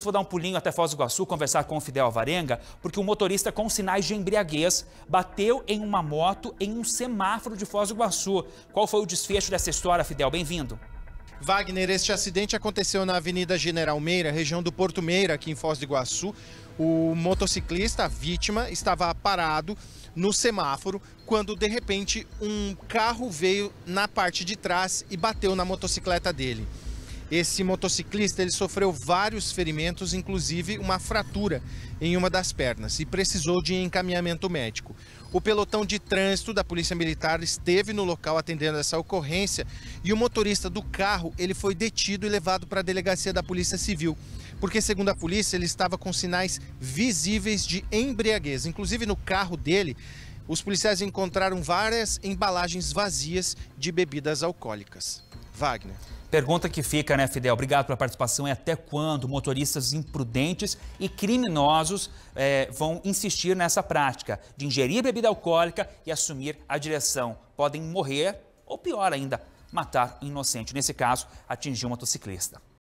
Vou dar um pulinho até Foz do Iguaçu conversar com o Fidel Alvarenga, porque um motorista com sinais de embriaguez bateu em uma moto em um semáforo de Foz do Iguaçu. Qual foi o desfecho dessa história, Fidel? Bem-vindo. Wagner, este acidente aconteceu na Avenida General Meira, região do Porto Meira, aqui em Foz do Iguaçu. O motociclista, a vítima, estava parado no semáforo quando de repente um carro veio na parte de trás e bateu na motocicleta dele. Esse motociclista ele sofreu vários ferimentos, inclusive uma fratura em uma das pernas e precisou de encaminhamento médico. O pelotão de trânsito da Polícia Militar esteve no local atendendo essa ocorrência e o motorista do carro ele foi detido e levado para a delegacia da Polícia Civil, porque segundo a polícia ele estava com sinais visíveis de embriaguez. Inclusive no carro dele, os policiais encontraram várias embalagens vazias de bebidas alcoólicas. Wagner. Pergunta que fica, né, Fidel? Obrigado pela participação. É até quando motoristas imprudentes e criminosos é, vão insistir nessa prática de ingerir bebida alcoólica e assumir a direção? Podem morrer ou, pior ainda, matar inocente. Nesse caso, atingir um motociclista.